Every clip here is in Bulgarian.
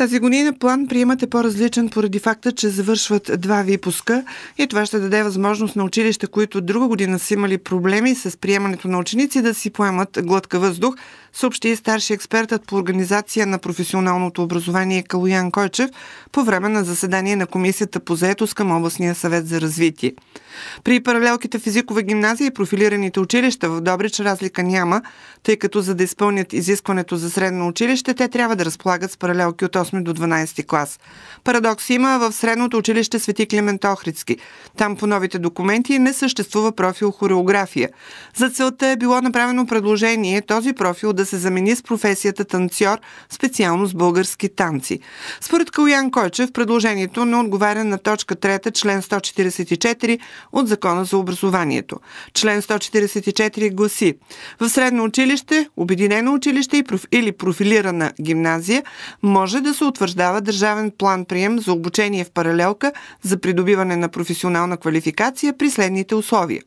Тази година план приемат е по-различен поради факта, че завършват два випуска и това ще даде възможност на училища, които друга година са имали проблеми с приемането на ученици, да си поемат глътка въздух, съобщи и старши експертът по организация на професионалното образование Калоян Койчев по време на заседание на Комисията по заетост към областния съвет за развитие. При паралелките физикова гимназия и профилираните училища в Добрич разлика няма, тъй като за да изпълнят изискването за средно училище, те трябва да разполагат с паралелки от 8 до 12 клас. Парадокс има в средното училище Свети Климент Охридски. Там по новите документи не съществува профил хореография. За целта е било направено предложение този профил да се замени с професията танцор, специално с български танци. Според Калуян Койчев, предложението не отговаря на точка 3, член 144 от Закона за образованието. Член 144 гласи В средно училище, обединено училище или профилирана гимназия може да се утвърждава държавен план прием за обучение в паралелка за придобиване на професионална квалификация при следните условия.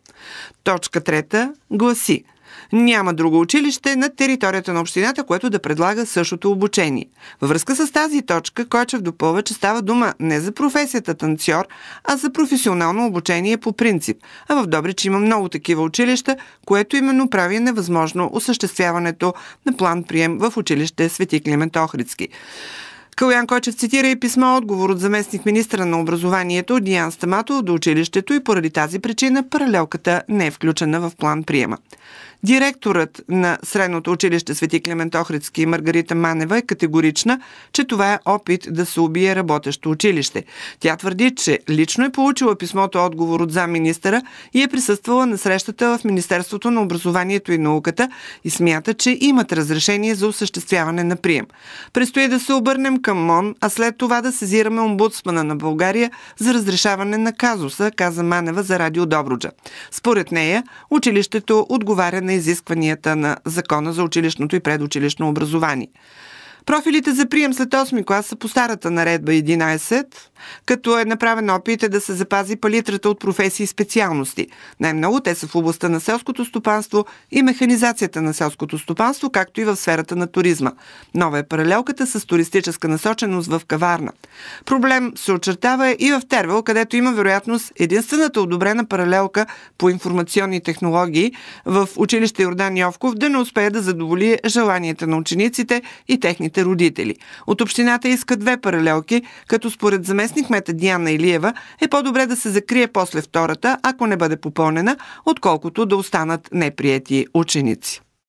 Точка трета гласи – няма друго училище на територията на общината, което да предлага същото обучение. Във връзка с тази точка, Койчев допълва, че става дума не за професията танцор, а за професионално обучение по принцип. А в Добрич има много такива училища, което именно прави невъзможно осъществяването на план прием в училище Свети Климент Охридски. Калян Кочев цитира и писма отговор от заместник министра на образованието Диан Стаматов до училището и поради тази причина паралелката не е включена в план приема. Директорът на Средното училище Свети Климент Охридски Маргарита Манева е категорична, че това е опит да се убие работещо училище. Тя твърди, че лично е получила писмото отговор от замминистъра и е присъствала на срещата в Министерството на образованието и науката и смята, че имат разрешение за осъществяване на прием. Престои да се обърнем към МОН, а след това да сезираме омбудсмана на България за разрешаване на казуса, каза Манева за Радио Добруджа. Според нея, училището отговаря на изискванията на Закона за училищното и предучилищно образование. Профилите за прием след 8 клас са по старата наредба 11, като е направен опит е да се запази палитрата от професии и специалности. Най-много те са в областта на селското стопанство и механизацията на селското стопанство, както и в сферата на туризма. Нова е паралелката с туристическа насоченост в Каварна. Проблем се очертава и в Тервел, където има вероятност единствената одобрена паралелка по информационни технологии в училище Йордан Йовков да не успее да задоволи желанията на учениците и техните техните родители. От общината иска две паралелки, като според заместник мета Диана Илиева е по-добре да се закрие после втората, ако не бъде попълнена, отколкото да останат неприяти ученици.